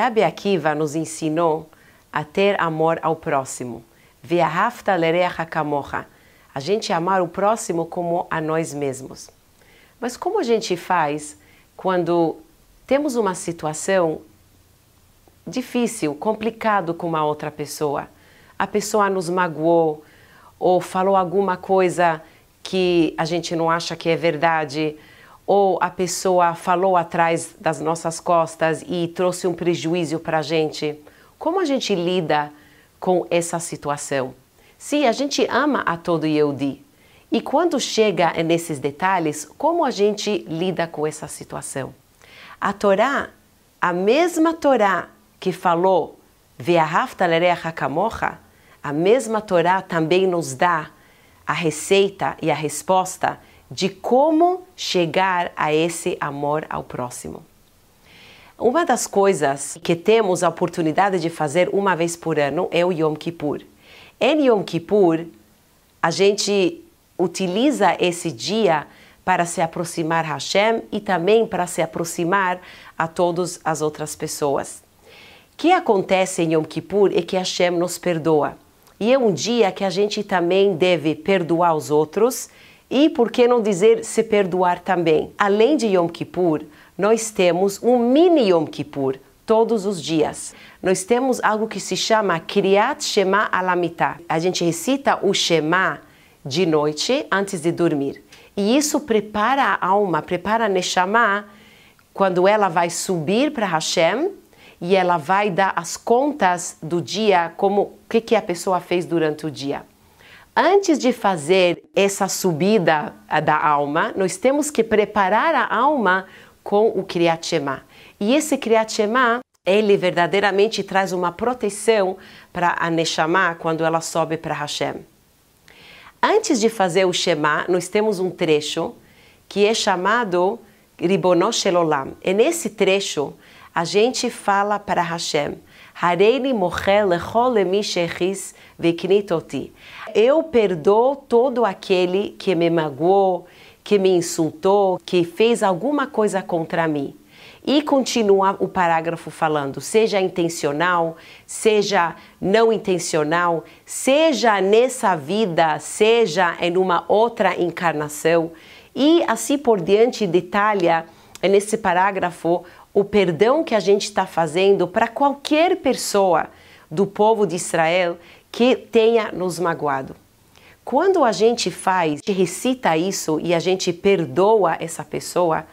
Rabbi Akiva nos ensinou a ter amor ao próximo. Ve'ahavta lerecha kamocha. A gente amar o próximo como a nós mesmos. Mas como a gente faz quando temos uma situação difícil, complicado com uma outra pessoa? A pessoa nos magoou ou falou alguma coisa que a gente não acha que é verdade ou a pessoa falou atrás das nossas costas e trouxe um prejuízo para a gente? Como a gente lida com essa situação? Se a gente ama a todo Yehudi, e quando chega nesses detalhes, como a gente lida com essa situação? A Torá, a mesma Torá que falou a mesma Torá também nos dá a receita e a resposta de como chegar a esse amor ao próximo. Uma das coisas que temos a oportunidade de fazer uma vez por ano é o Yom Kippur. Em Yom Kippur, a gente utiliza esse dia para se aproximar a Hashem e também para se aproximar a todas as outras pessoas. O que acontece em Yom Kippur é que Hashem nos perdoa. E é um dia que a gente também deve perdoar os outros e por que não dizer se perdoar também? Além de Yom Kippur, nós temos um mini Yom Kippur todos os dias. Nós temos algo que se chama Kriyat Shema Alamita. A gente recita o Shema de noite antes de dormir. E isso prepara a alma, prepara a Neshama quando ela vai subir para Hashem e ela vai dar as contas do dia, como o que, que a pessoa fez durante o dia. Antes de fazer essa subida da alma, nós temos que preparar a alma com o Kriyat Shema. E esse Kriyat Shema, ele verdadeiramente traz uma proteção para a Neshama quando ela sobe para Hashem. Antes de fazer o Shema, nós temos um trecho que é chamado Ribonosh E nesse trecho, a gente fala para Hashem, Hareini veknitoti. Eu perdoo todo aquele que me magoou, que me insultou, que fez alguma coisa contra mim. E continua o parágrafo falando, seja intencional, seja não intencional, seja nessa vida, seja em uma outra encarnação. E assim por diante, detalha nesse parágrafo o perdão que a gente está fazendo para qualquer pessoa do povo de Israel que tenha nos magoado. Quando a gente faz, a gente recita isso e a gente perdoa essa pessoa,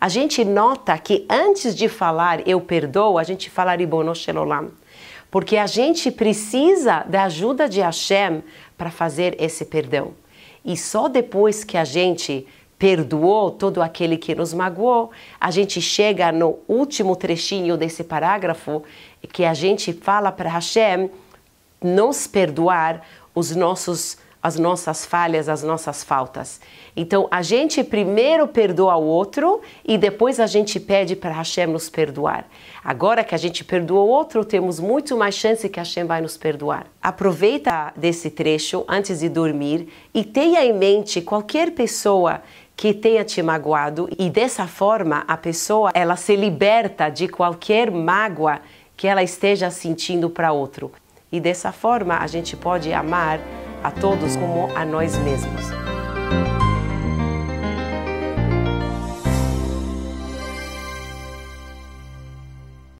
a gente nota que antes de falar eu perdoo, a gente fala Ribono Shelolam. Porque a gente precisa da ajuda de Hashem para fazer esse perdão. E só depois que a gente perdoou todo aquele que nos magoou. A gente chega no último trechinho desse parágrafo que a gente fala para Hashem nos perdoar os nossos pecados as nossas falhas, as nossas faltas. Então a gente primeiro perdoa o outro e depois a gente pede para Hashem nos perdoar. Agora que a gente perdoa o outro, temos muito mais chance que Hashem vai nos perdoar. Aproveita desse trecho antes de dormir e tenha em mente qualquer pessoa que tenha te magoado e dessa forma a pessoa ela se liberta de qualquer mágoa que ela esteja sentindo para outro. E dessa forma a gente pode amar a todos como a nós mesmos.